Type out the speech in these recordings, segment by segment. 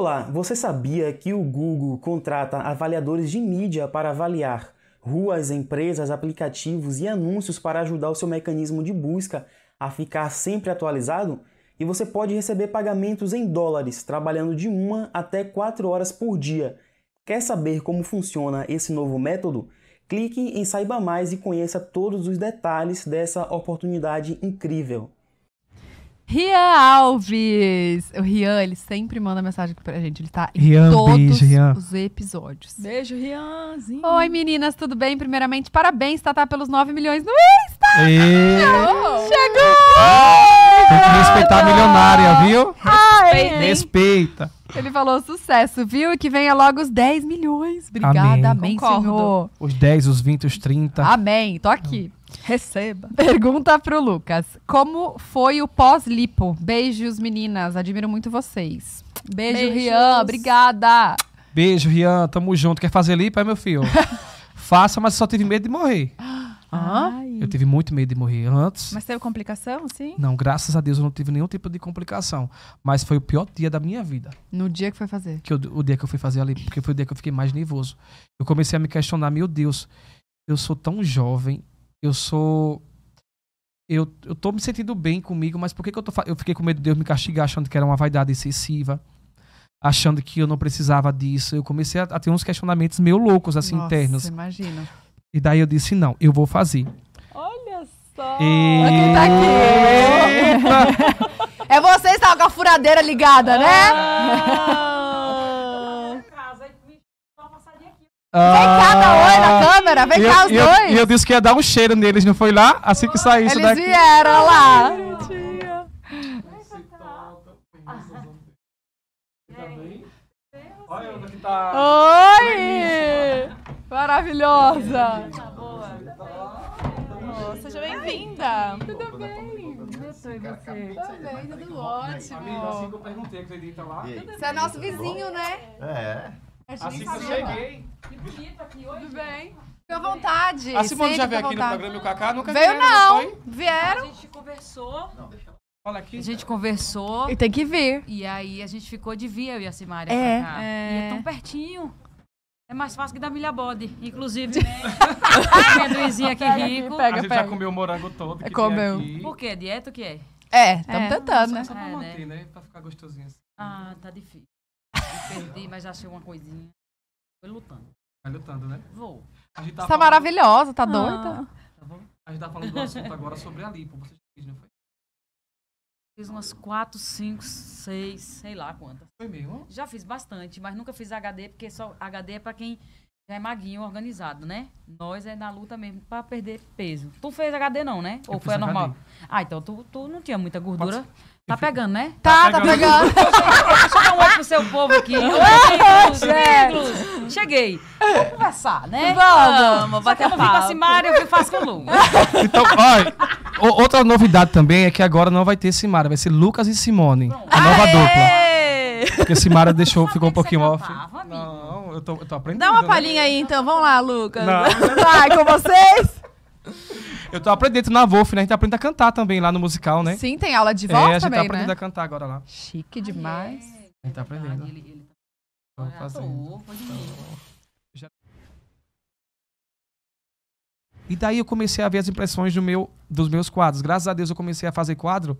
Olá, você sabia que o Google contrata avaliadores de mídia para avaliar ruas, empresas, aplicativos e anúncios para ajudar o seu mecanismo de busca a ficar sempre atualizado? E você pode receber pagamentos em dólares, trabalhando de uma até quatro horas por dia. Quer saber como funciona esse novo método? Clique em Saiba Mais e conheça todos os detalhes dessa oportunidade incrível. Rian Alves. O Rian, ele sempre manda mensagem aqui pra gente. Ele tá em Rian, todos beijo, Rian. os episódios. Beijo, Rianzinho. Oi, meninas, tudo bem? Primeiramente, parabéns, Tatá, pelos 9 milhões no Insta! E... Chegou! Tem que respeitar a milionária, viu? Ai, Respeita. Ele falou sucesso, viu? que venha logo os 10 milhões. Obrigada, amém, amém Senhor. Os 10, os 20, os 30. Amém, tô aqui. Receba. Pergunta pro Lucas. Como foi o pós-lipo? Beijos, meninas. Admiro muito vocês. Beijo, Beijos. Rian. Obrigada. Beijo, Rian. Tamo junto. Quer fazer lipo? É, meu filho? Faça, mas só tive medo de morrer eu tive muito medo de morrer antes. Mas teve complicação, sim? Não, graças a Deus eu não tive nenhum tipo de complicação. Mas foi o pior dia da minha vida. No dia que foi fazer? Que eu, o dia que eu fui fazer ali, porque foi o dia que eu fiquei mais nervoso. Eu comecei a me questionar, meu Deus, eu sou tão jovem, eu sou... Eu, eu tô me sentindo bem comigo, mas por que, que eu, tô, eu fiquei com medo de Deus me castigar, achando que era uma vaidade excessiva? achando que eu não precisava disso. Eu comecei a, a ter uns questionamentos meio loucos, assim, Nossa, internos. imagina. E daí eu disse, não, eu vou fazer. Olha só! E... Quem tá aqui? Eita. É você que estava com a furadeira ligada, ah. né? Ah. Vem cá, dá tá ah. oi na câmera, vem e cá eu, os dois. E eu, eu, disse que ia dar um cheiro neles, não foi lá? Assim que saísse Eles daqui. Eles vieram lá. Olha, tá... Oi! Maravilhosa! Tá boa. Oh, seja bem-vinda! Tudo bem? Doutor, e você? Também, tudo ótimo. Amiga, assim que eu perguntei, acredita lá? Você é nosso vizinho, né? É. Assim que eu cheguei. Que bonito aqui hoje. Tudo bem? Fique à vontade. A Simone já veio aqui no programa e o Cacá nunca Veio vieram, não, vieram. A gente conversou. Não, deixa Fala aqui. A gente conversou. E tem que vir. E aí a gente ficou de via, eu e a Simária. É, é. E é tão pertinho. É mais fácil que dar milha bode, inclusive. Né? Amendoinzinho aqui pega rico. Aqui, pega, a gente pega. já comeu o morango todo. Que comeu. Por quê? Dieta o que é? É, estamos é. tentando, né? Só, só pra é, né? manter, né? né? Pra ficar gostosinho assim. Ah, tá difícil. Eu perdi, mas já achei uma coisinha. Foi lutando. Vai lutando, né? Vou. Tá Você tá, falando... maravilhosa, tá ah. doida. Tá bom? A gente tá falando do assunto agora sobre a lipo. Você já fez, não foi? Fiz umas quatro, cinco, seis, sei lá quantas. Foi mesmo? Já fiz bastante, mas nunca fiz HD, porque só HD é para quem já é maguinho organizado, né? Nós é na luta mesmo pra perder peso. Tu fez HD não, né? Ou eu foi a normal? HD. Ah, então tu, tu não tinha muita gordura. Pode... Tá pegando, né? Tá, tá pegando. Tá pegando. Deixa eu dar um oi pro seu povo aqui. É, é, Cheguei. Vamos é. conversar, né? Vamos. Vamos bater eu não vim com a eu vim faço com o Lucas. Então, olha, outra novidade também é que agora não vai ter Simara, vai ser Lucas e Simone. Pronto. A nova Aê! dupla. Porque Simara deixou, ficou um pouquinho off. Cantava, eu tô, eu tô aprendendo. Dá uma né? palhinha né? aí, então. Vamos lá, Lucas. Vai com vocês. Eu tô aprendendo na Wolf, né? A gente tá aprende a cantar também lá no musical, né? Sim, tem aula de é, voz tá também, né? É, a gente também, tá aprendendo né? a cantar agora lá. Chique demais. Ah, é. A gente tá aprendendo. Ah, ele, ele... Tá vou fazendo. E daí eu comecei a ver as impressões do meu, dos meus quadros. Graças a Deus eu comecei a fazer quadro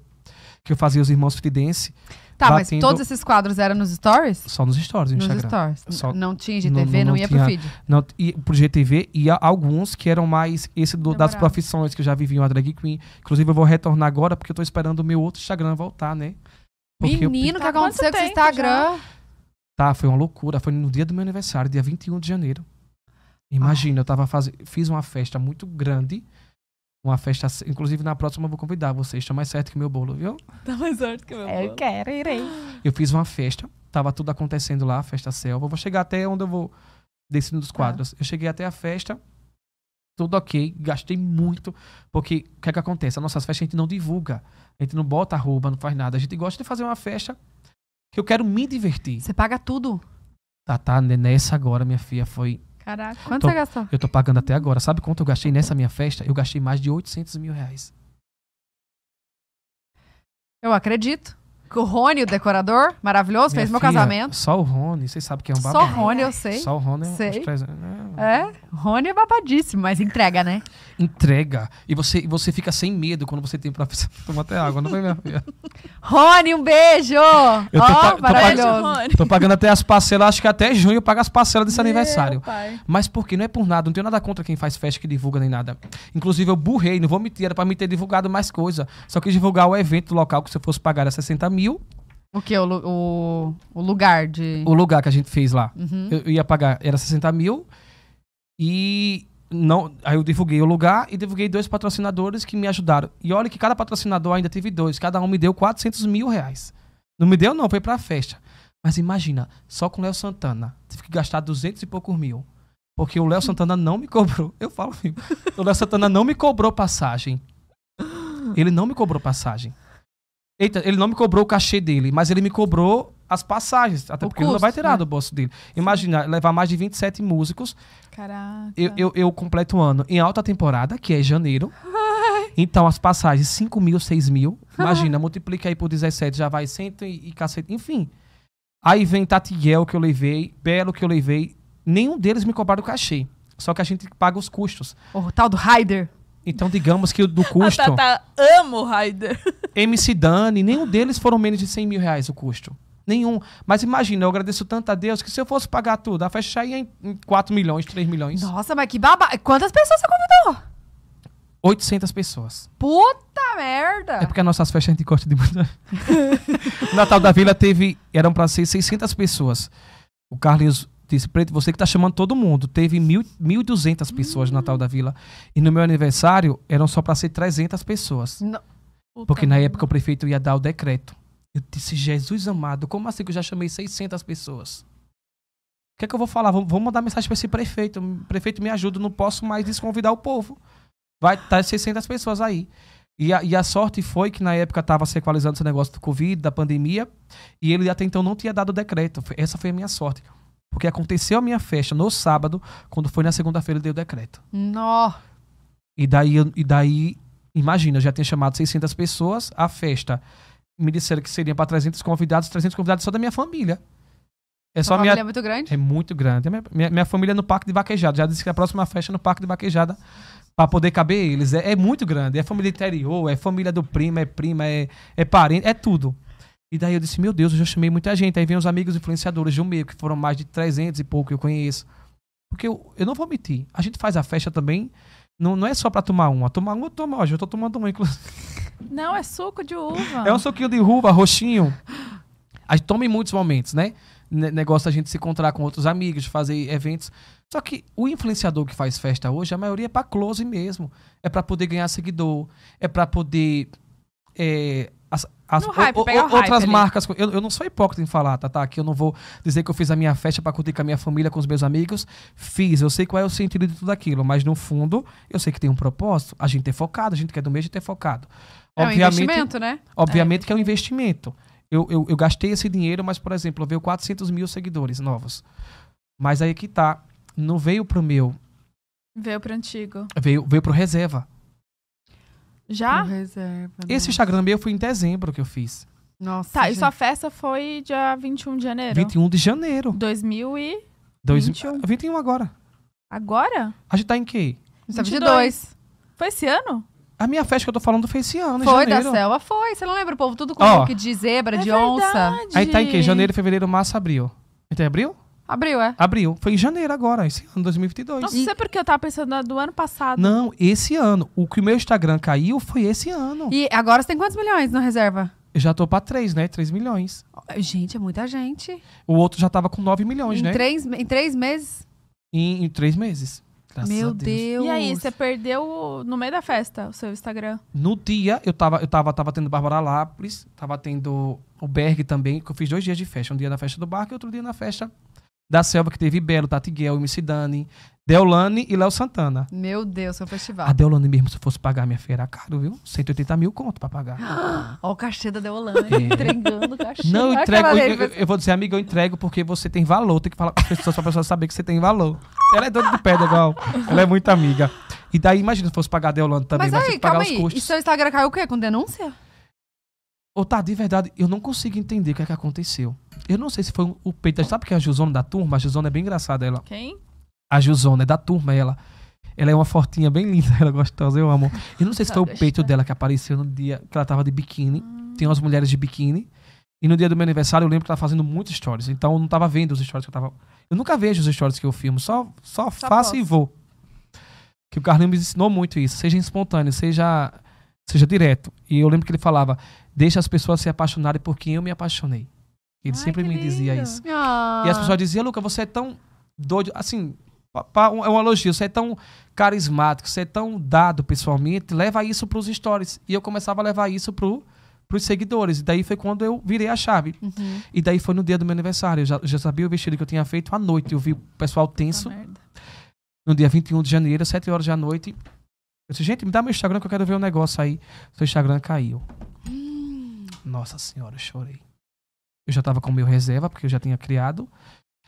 que eu fazia os irmãos Fridense. Tá, batendo... mas todos esses quadros eram nos stories? Só nos stories, no nos Instagram. Stories. Só... Não tinha GTV, não, não, não, ia tinha, pro feed. Não, e pro GTV e alguns que eram mais esse do, das profissões que eu já viviam a drag queen. Inclusive, eu vou retornar agora porque eu tô esperando o meu outro Instagram voltar, né? Porque Menino, o eu... que tá aconteceu com esse Instagram? Já? Tá, foi uma loucura. Foi no dia do meu aniversário, dia 21 de janeiro. Imagina, ah. eu tava fazendo. Fiz uma festa muito grande uma festa. Inclusive, na próxima eu vou convidar vocês. Está mais certo que meu bolo, viu? Tá mais certo que meu bolo. Eu quero, irei. Eu fiz uma festa. Tava tudo acontecendo lá, festa selva. vou chegar até onde eu vou descendo dos tá. quadros. Ah. Eu cheguei até a festa. Tudo ok, gastei muito, porque o que é que acontece? As nossas festas a gente não divulga, a gente não bota arroba, não faz nada. A gente gosta de fazer uma festa que eu quero me divertir. Você paga tudo? Tá, tá, nessa agora, minha filha, foi Caraca, quanto tô, você gastou? Eu tô pagando até agora. Sabe quanto eu gastei nessa minha festa? Eu gastei mais de 800 mil reais. Eu acredito. O Rony, o decorador, maravilhoso, Minha fez meu casamento. Só o Rony, vocês sabem que é um babado. Só o Rony, eu sei. Só o Rony sei. é É, Rony é babadíssimo, mas entrega, né? Entrega. E você, você fica sem medo quando você tem pra tomar até água, não foi, minha filha? Rony, um beijo! Eu tô, oh, tô Pag tô pagando até as parcelas, acho que até junho eu pago as parcelas desse meu aniversário. Pai. Mas que não é por nada, não tenho nada contra quem faz festa que divulga nem nada. Inclusive, eu burrei, não vou mentir, era pra me ter divulgado mais coisa. Só que divulgar o evento local que se eu fosse pagar era 60 mil mil. O que? O, o, o lugar de. O lugar que a gente fez lá. Uhum. Eu, eu, ia pagar, era 60 mil. E não, aí eu divulguei o lugar e divulguei dois patrocinadores que me ajudaram. E olha que cada patrocinador ainda teve dois. Cada um me deu 400 mil reais. Não me deu, não, foi pra festa. Mas imagina, só com o Léo Santana. Tive que gastar 200 e poucos mil. Porque o Léo Santana não me cobrou. Eu falo, filho. O Léo Santana não me cobrou passagem. Ele não me cobrou passagem. Eita, ele não me cobrou o cachê dele, mas ele me cobrou as passagens, até o porque custo, ele não vai tirar né? do bolso dele. Imagina, Sim. levar mais de 27 músicos. Caraca. Eu, eu, eu completo o ano em alta temporada, que é janeiro. Ai. Então, as passagens, 5 mil, 6 mil. Imagina, multiplica aí por 17, já vai 100 e, e cacete. Enfim. Aí vem Tatiel, que eu levei, Belo, que eu levei. Nenhum deles me cobraram o cachê. Só que a gente paga os custos. O tal do Raider. Então, digamos que do custo. A Tata amo o Raider. MC Dani, nenhum deles foram menos de 100 mil reais o custo. Nenhum. Mas imagina, eu agradeço tanto a Deus que se eu fosse pagar tudo, a festa ia em 4 milhões, 3 milhões. Nossa, mas que babá. Quantas pessoas você convidou? 800 pessoas. Puta merda! É porque as nossas festas a gente gosta de muita. o Natal da Vila teve. Eram pra ser 600 pessoas. O Carlos disse, Preto, você que tá chamando todo mundo. Teve 1.200 pessoas hum. no Natal da Vila. E no meu aniversário eram só pra ser 300 pessoas. Não porque na época o prefeito ia dar o decreto. Eu disse, Jesus amado, como assim que eu já chamei 600 pessoas? O que é que eu vou falar? Vou, mandar mensagem para esse prefeito. Prefeito, me ajuda, não posso mais desconvidar o povo. Vai estar tá 600 pessoas aí. E a, e a, sorte foi que na época estava se equalizando esse negócio do Covid, da pandemia, e ele até então não tinha dado o decreto. Essa foi a minha sorte. Porque aconteceu a minha festa no sábado, quando foi na segunda-feira ele deu o decreto. Nó! E daí, e daí Imagina, eu já tinha chamado 600 pessoas, a festa me disseram que seria para 300 convidados, 300 convidados só da minha família. É só minha família é muito grande? É muito grande. Minha, minha, minha, família é no Parque de Vaquejada. Já disse que a próxima festa é no Parque de Vaquejada para poder caber eles. É, é, muito grande. É família interior, é família do primo, é prima, é, é parente, é tudo. E daí eu disse, meu Deus, eu já chamei muita gente. Aí vem os amigos influenciadores de um meio, que foram mais de 300 e pouco que eu conheço. Porque eu, eu não vou omitir. A gente faz a festa também não, não é só pra tomar uma. Tomar uma, eu tomo. Hoje eu tô tomando uma, inclusive. Não, é suco de uva. É um suquinho de uva, roxinho. A gente toma em muitos momentos, né? negócio da gente se encontrar com outros amigos, fazer eventos. Só que o influenciador que faz festa hoje, a maioria é para close mesmo. É para poder ganhar seguidor, é para poder é, as, as o, hype, o, o, outras marcas. Eu, eu, não sou hipócrita em falar, tá, tá? Que eu não vou dizer que eu fiz a minha festa para curtir com a minha família, com os meus amigos. Fiz, eu sei qual é o sentido de tudo aquilo, mas no fundo, eu sei que tem um propósito. A gente ter é focado, a gente quer é do mês de ter focado. É obviamente, um investimento, né? Obviamente é. que é um investimento. Eu, eu, eu, gastei esse dinheiro, mas, por exemplo, veio 400 mil seguidores novos. Mas aí é que tá. Não veio pro meu. Veio pro antigo. Veio, veio pro reserva. Já? Com reserva. Né? Esse Instagram eu fui em dezembro que eu fiz. Nossa. Tá, gente. e sua festa foi dia 21 de janeiro? 21 de janeiro. 2021. 21 agora. Agora? A gente tá em quê? 22. Tá foi esse ano? A minha festa que eu tô falando foi esse ano, Foi, da selva, ah, foi. Você não lembra, o povo? Tudo com oh. de zebra, é de verdade. onça. Aí tá em quê? Janeiro, fevereiro, março, abril. Então é abril? Abriu, é? Abriu. Foi em janeiro agora, esse ano, 2022. Não sei porque eu tava pensando do ano passado. Não, esse ano. O que o meu Instagram caiu foi esse ano. E agora você tem quantos milhões na reserva? Eu já tô pra 3, né? 3 milhões. Gente, é muita gente. O outro já tava com 9 milhões, em né? Três, em 3 meses? Em, em 3 meses. Graças meu Deus. Deus. E aí, você perdeu no meio da festa o seu Instagram? No dia, eu tava, eu tava, tava tendo Bárbara Lápis, tava tendo o Berg também, que eu fiz dois dias de festa. Um dia na festa do barco e outro dia na festa da Selva, que teve Belo, Tati Guel, MC Dani, Deolane e Léo Santana. Meu Deus, seu festival. A Deolane mesmo, se fosse pagar minha feira, caro, viu? 180 mil conto pra pagar. Olha o cachê da Deolane, é. entregando o cachê. Não, eu entrego. Eu, eu, eu, vou dizer, amiga, eu entrego porque você tem valor. Tem que falar com as pessoas, pra pessoa saber que você tem valor. Ela é doida de pedra, igual. Ela é muito amiga. E daí, imagina se fosse pagar a Deolane também, mas, mas aí, pagar aí. os custos. E seu Instagram caiu o quê? Com denúncia? Ô, tá, de verdade, eu não consigo entender o que é que aconteceu. Eu não sei se foi o peito. Sabe que é a Gilzona da turma? A Gilzona é bem engraçada ela. Quem? A Gilzona é da turma, ela. Ela é uma fortinha bem linda, ela é gostosa, eu amo. Eu não sei se foi o peito dela que apareceu no dia que ela tava de biquíni. Hum. Ah. Tem umas mulheres de biquíni. E no dia do meu aniversário eu lembro que tava fazendo muitos stories. Então eu não tava vendo os stories que eu tava. Eu nunca vejo os stories que eu filmo, só, só, só faço posso. e vou. Que o Carlinhos me ensinou muito isso. Seja espontâneo, seja seja direto. E eu lembro que ele falava: deixa as pessoas se apaixonarem por quem eu me apaixonei. Ele Ai, sempre me lindo. dizia isso. Ah. E as pessoas diziam: Luca, você é tão doido. Assim, é um elogio. Você é tão carismático, você é tão dado pessoalmente. Leva isso para os stories. E eu começava a levar isso para os seguidores. E daí foi quando eu virei a chave. Uhum. E daí foi no dia do meu aniversário. Eu já, já sabia o vestido que eu tinha feito à noite. Eu vi o pessoal tenso. no dia 21 de janeiro, 7 horas da noite. Eu disse, gente, me dá meu Instagram que eu quero ver um negócio aí. Seu Instagram caiu. Hum. Nossa senhora, eu chorei. Eu já tava com o meu reserva, porque eu já tinha criado.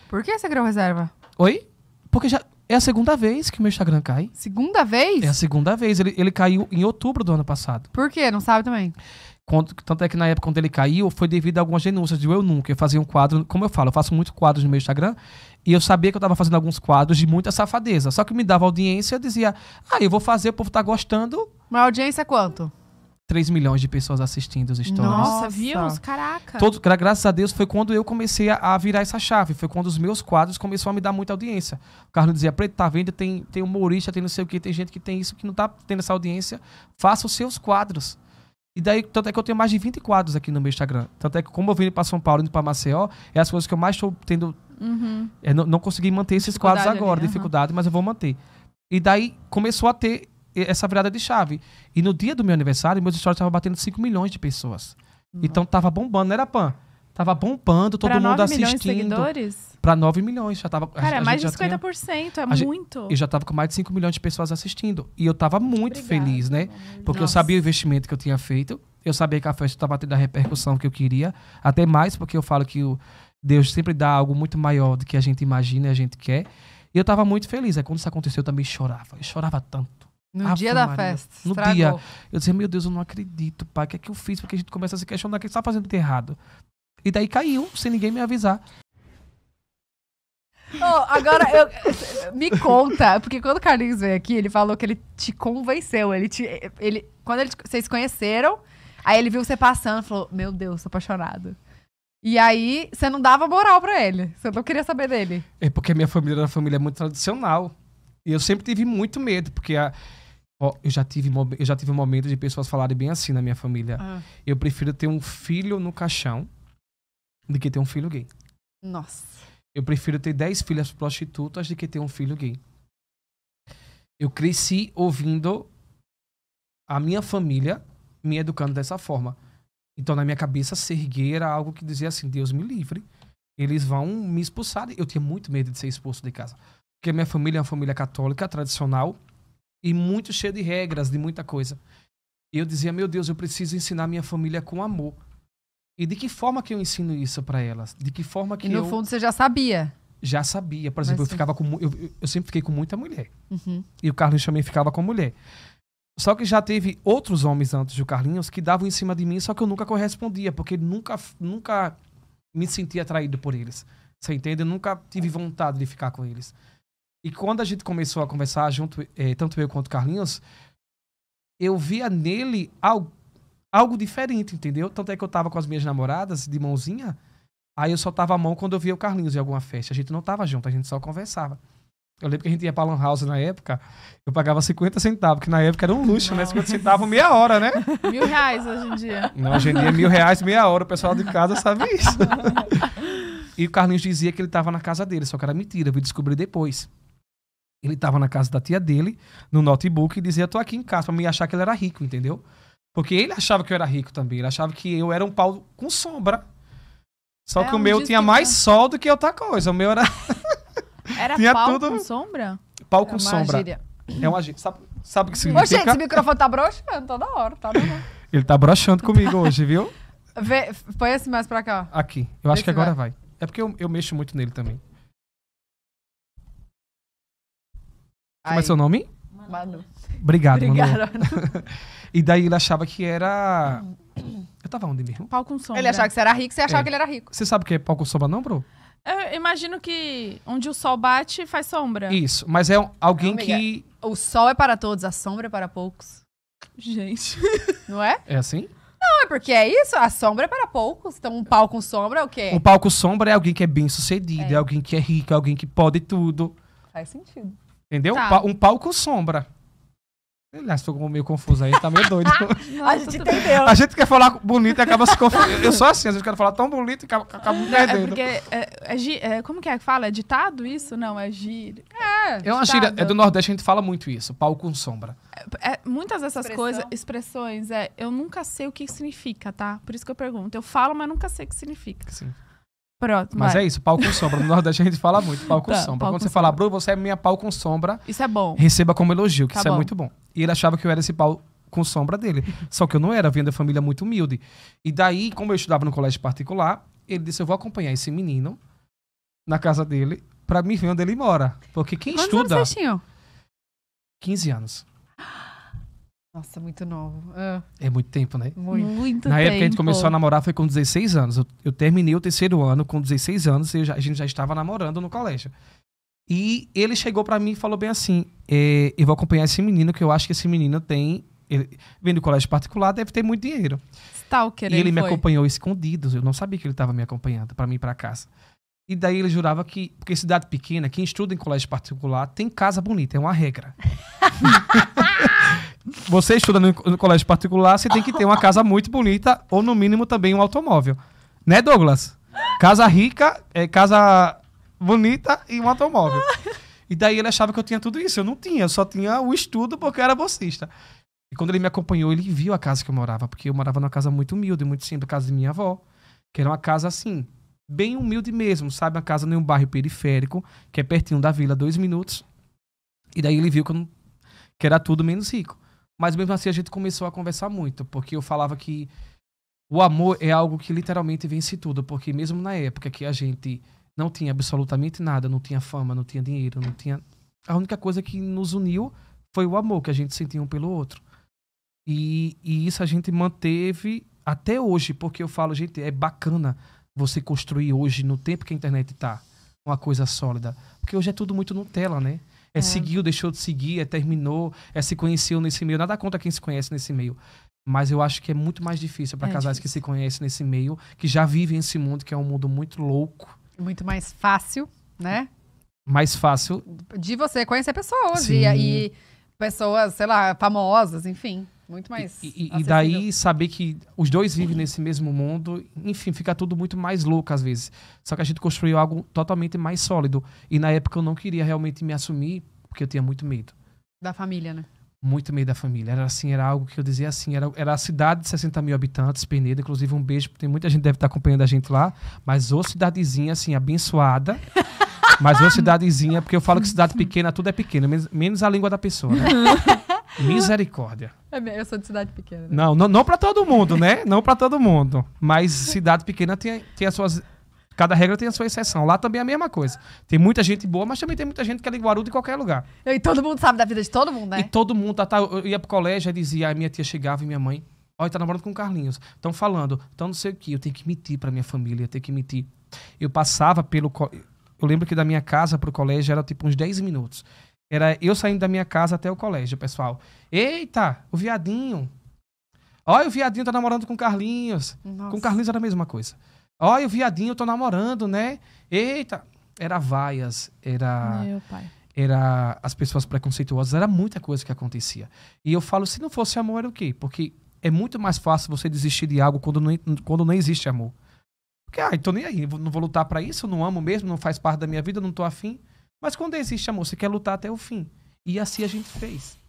Por que você criou reserva? Oi? Porque já é a segunda vez que o meu Instagram cai. Segunda vez? É a segunda vez. Ele, ele caiu em outubro do ano passado. Por quê? Não sabe também? Quando, tanto é que na época quando ele caiu, foi devido a algumas denúncias de Eu Nunca. Eu fazia um quadro, como eu falo, eu faço muitos quadros no meu Instagram, e eu sabia que eu estava fazendo alguns quadros de muita safadeza. Só que me dava audiência, eu dizia, ah, eu vou fazer, o povo tá gostando. Uma audiência quanto? 3 milhões de pessoas assistindo os stories. Nossa, viu caraca. Todo, graças a Deus foi quando eu comecei a, a, virar essa chave. Foi quando os meus quadros começaram a me dar muita audiência. O Carlos dizia, Preto, tá vendo? Tem, tem humorista, tem não sei o que, tem gente que tem isso, que não tá tendo essa audiência. Faça os seus quadros. E daí, tanto é que eu tenho mais de 20 quadros aqui no meu Instagram. Tanto é que, como eu vim para São Paulo, indo para Maceió, é as coisas que eu mais estou tendo. Uhum. É, não, não consegui manter esses quadros agora, ali, uhum. dificuldade, mas eu vou manter. E daí começou a ter essa virada de chave. E no dia do meu aniversário, meus stories estavam batendo 5 milhões de pessoas. Uhum. Então tava bombando, não né, era PAN. Tava bombando, todo pra mundo 9 Milhões de seguidores? Pra 9 milhões, já tava. Cara, a, é é a mais de 50%, é gente, muito. E já tava com mais de 5 milhões de pessoas assistindo. E eu tava muito Obrigada, feliz, né? Porque Nossa. eu sabia o investimento que eu tinha feito, eu sabia que a festa estava tendo a repercussão que eu queria, até mais porque eu falo que o Deus sempre dá algo muito maior do que a gente imagina e a gente quer. E eu tava muito feliz. Aí é quando isso aconteceu, eu também chorava. Eu chorava tanto. No dia Maria. da festa. No estragou. dia. Eu dizia, meu Deus, eu não acredito, pai. O que é que eu fiz? Porque a gente começa a se questionar o que está fazendo de errado. E daí caiu, sem ninguém me avisar. Oh, agora, eu, me conta, porque quando o Carlinhos veio aqui, ele falou que ele te convenceu. Ele te, ele, quando ele, vocês conheceram, aí ele viu você passando e falou: Meu Deus, tô apaixonado. E aí, você não dava moral pra ele. Você não queria saber dele. É porque a minha família era uma família muito tradicional. E eu sempre tive muito medo, porque a, ó, eu, já tive, eu já tive um momento de pessoas falarem bem assim na minha família. Ah. Eu prefiro ter um filho no caixão do que ter um filho gay. Nossa. Eu prefiro ter 10 filhas prostitutas do que ter um filho gay. Eu cresci ouvindo a minha família me educando dessa forma. Então, na minha cabeça, ser gay era algo que dizia assim: Deus me livre, eles vão me expulsar. Eu tinha muito medo de ser expulso de casa. Porque a minha família é uma família católica, tradicional, e muito cheia de regras, de muita coisa. E eu dizia: Meu Deus, eu preciso ensinar minha família com amor. E de que forma que eu ensino isso para elas? De que forma que e no eu... fundo você já sabia? Já sabia. Por exemplo, eu ficava com eu, eu, sempre fiquei com muita mulher. Uhum. E o Carlinhos também ficava com mulher. Só que já teve outros homens antes do Carlinhos que davam em cima de mim, só que eu nunca correspondia, porque nunca nunca me sentia atraído por eles. Você entende? Eu nunca tive vontade de ficar com eles. E quando a gente começou a conversar junto, é, tanto eu quanto o Carlinhos, eu via nele algo algo diferente, entendeu? Tanto é que eu tava com as minhas namoradas de mãozinha, aí eu soltava a mão quando eu via o Carlinhos em alguma festa. A gente não tava junto, a gente só conversava. Eu lembro que a gente ia pra Lan House na época, eu pagava 50 centavos, que na época era um luxo, né? 50 centavos, meia hora, né? Mil reais hoje em dia. Não, hoje em dia é mil reais, meia hora. O pessoal de casa sabe isso. e o Carlinhos dizia que ele tava na casa dele, só que era mentira, eu descobrir depois. Ele tava na casa da tia dele, no notebook, e dizia, tô aqui em casa, pra me achar que ele era rico, entendeu? Porque ele achava que eu era rico também. Ele achava que eu era um pau com sombra. Só é, que o meu tinha mais sol do que outra coisa. O meu era. Era tinha pau tudo... com sombra? Pau é com sombra. Gíria. É uma gíria. Sabe, sabe o que significa? Ô, gente, esse microfone tá broxando toda hora, tá? Ele tá broxando comigo tá. hoje, viu? Vê, põe esse mais pra cá. Aqui. Eu Vê acho que agora vai. vai. É porque eu, eu mexo muito nele também. Aí. Como é seu nome? Manu. Obrigado, Obrigada, Manu. Manu. E daí ele achava que era. Eu tava onde mesmo? Pau com sombra. Ele achava que você era rico, você achava é. que ele era rico. Você sabe o que é pau com sombra, não, bro? Eu imagino que onde o sol bate faz sombra. Isso, mas é alguém Amiga, que. O sol é para todos, a sombra é para poucos. Gente. Não é? É assim? Não, é porque é isso, a sombra é para poucos. Então, um pau com sombra é o quê? Um pau com sombra é alguém que é bem sucedido, é, é alguém que é rico, é alguém que pode tudo. Faz sentido. Entendeu? Tá. Um, um pau com sombra. Aliás, ficou meio confuso aí, tá meio doido. a gente entendeu. A gente quer falar bonito e acaba se confundindo. Eu sou assim, às vezes quero falar tão bonito e acabo, acabo me é, é perdendo. É porque, é, é, é, como que é que fala? É ditado isso? Não, é gíria. É, é uma gíria. É do Nordeste, a gente fala muito isso. Pau com sombra. É, muitas dessas Expressão. coisas, expressões, é, eu nunca sei o que significa, tá? Por isso que eu pergunto. Eu falo, mas nunca sei o que significa. Sim. Pronto, Mas vai. é isso, pau com sombra. No Nordeste a gente fala muito, pau com tá, sombra. Pau Quando com você sombra. fala, Bruno, você é minha pau com sombra. Isso é bom. Receba como elogio, que tá isso é bom. é muito bom. E ele achava que eu era esse pau com sombra dele. Só que eu não era, vindo da família muito humilde. E daí, como eu estudava no colégio particular, ele disse: Eu vou acompanhar esse menino na casa dele pra me ver onde ele mora. Porque quem Quantos estuda. Anos 15 anos. Nossa, muito novo. Ah. É muito tempo, né? Muito. muito Na tempo. época que a gente começou a namorar foi com 16 anos. Eu, eu terminei o terceiro ano com 16 anos e já, a gente já estava namorando no colégio. E ele chegou para mim e falou bem assim: eh, eu vou acompanhar esse menino, que eu acho que esse menino tem. Ele, vem do colégio particular, deve ter muito dinheiro. Stalker, e ele, ele me foi. acompanhou escondido. Eu não sabia que ele estava me acompanhando para mim para casa. E daí ele jurava que, porque cidade pequena, quem estuda em colégio particular tem casa bonita, é uma regra. Você estuda no, no colégio particular, você tem que ter uma casa muito bonita ou, no mínimo, também um automóvel. Né, Douglas? Casa rica, é, casa bonita e um automóvel. E daí ele achava que eu tinha tudo isso. Eu não tinha, eu só tinha o estudo porque eu era bolsista. E quando ele me acompanhou, ele viu a casa que eu morava, porque eu morava numa casa muito humilde, muito simples, a casa de minha avó, que era uma casa assim, bem humilde mesmo, sabe? Uma casa em um bairro periférico, que é pertinho da vila, dois minutos. E daí ele viu que, não... que era tudo menos rico. Mas mesmo assim a gente começou a conversar muito, porque eu falava que o amor é algo que literalmente vence tudo, porque mesmo na época que a gente não tinha absolutamente nada, não tinha fama, não tinha dinheiro, não tinha. A única coisa que nos uniu foi o amor que a gente sentia um pelo outro. E, e isso a gente manteve até hoje, porque eu falo, gente, é bacana você construir hoje, no tempo que a internet está, uma coisa sólida. Porque hoje é tudo muito Nutella, né? É, é, seguiu, deixou de seguir, é terminou, é se conheceu nesse meio. Nada contra quem se conhece nesse meio. Mas eu acho que é muito mais difícil para é casais difícil. que se conhecem nesse meio, que já vivem esse mundo, que é um mundo muito louco. Muito mais fácil, né? Mais fácil. De você conhecer pessoas. E, e pessoas, sei lá, famosas, enfim. Muito mais. E, e, e, daí saber que os dois vivem nesse mesmo mundo, enfim, fica tudo muito mais louco às vezes. Só que a gente construiu algo totalmente mais sólido. E na época eu não queria realmente me assumir, porque eu tinha muito medo. Da família, né? Muito medo da família. Era assim, era algo que eu dizia assim, era, era a cidade de 60 mil habitantes, Penedo, inclusive um beijo, tem muita gente deve estar acompanhando a gente lá, mas ou cidadezinha assim, abençoada. mas ou cidadezinha, porque eu falo que cidade pequena, tudo é pequeno, menos, menos a língua da pessoa, né? Misericórdia. É, eu sou de cidade pequena. Né? Não, não, não para todo mundo, né? não para todo mundo. Mas cidade pequena tem, tem as suas. Cada regra tem a sua exceção. Lá também é a mesma coisa. Tem muita gente boa, mas também tem muita gente que é de em qualquer lugar. E todo mundo sabe da vida de todo mundo, né? E todo mundo. Tá, tá, eu ia pro colégio e dizia, a minha tia chegava e minha mãe. Olha, tá namorando com o Carlinhos. Estão falando, então não sei o que. Eu tenho que mentir pra minha família, eu tenho que mentir. Eu passava pelo. Eu lembro que da minha casa pro colégio era tipo uns 10 minutos. Era eu saindo da minha casa até o colégio, pessoal. Eita, o viadinho. Olha, o viadinho tá namorando com o Carlinhos. Nossa. Com o Carlinhos era a mesma coisa. Olha, o viadinho, eu tô namorando, né? Eita. Era vaias, era. Meu pai. Era as pessoas preconceituosas, era muita coisa que acontecia. E eu falo, se não fosse amor, era o quê? Porque é muito mais fácil você desistir de algo quando não, quando não existe amor. Porque, ah, então nem aí, não vou lutar para isso, não amo mesmo, não faz parte da minha vida, não tô afim. Mas quando existe amor, você quer lutar até o fim. E assim a gente fez.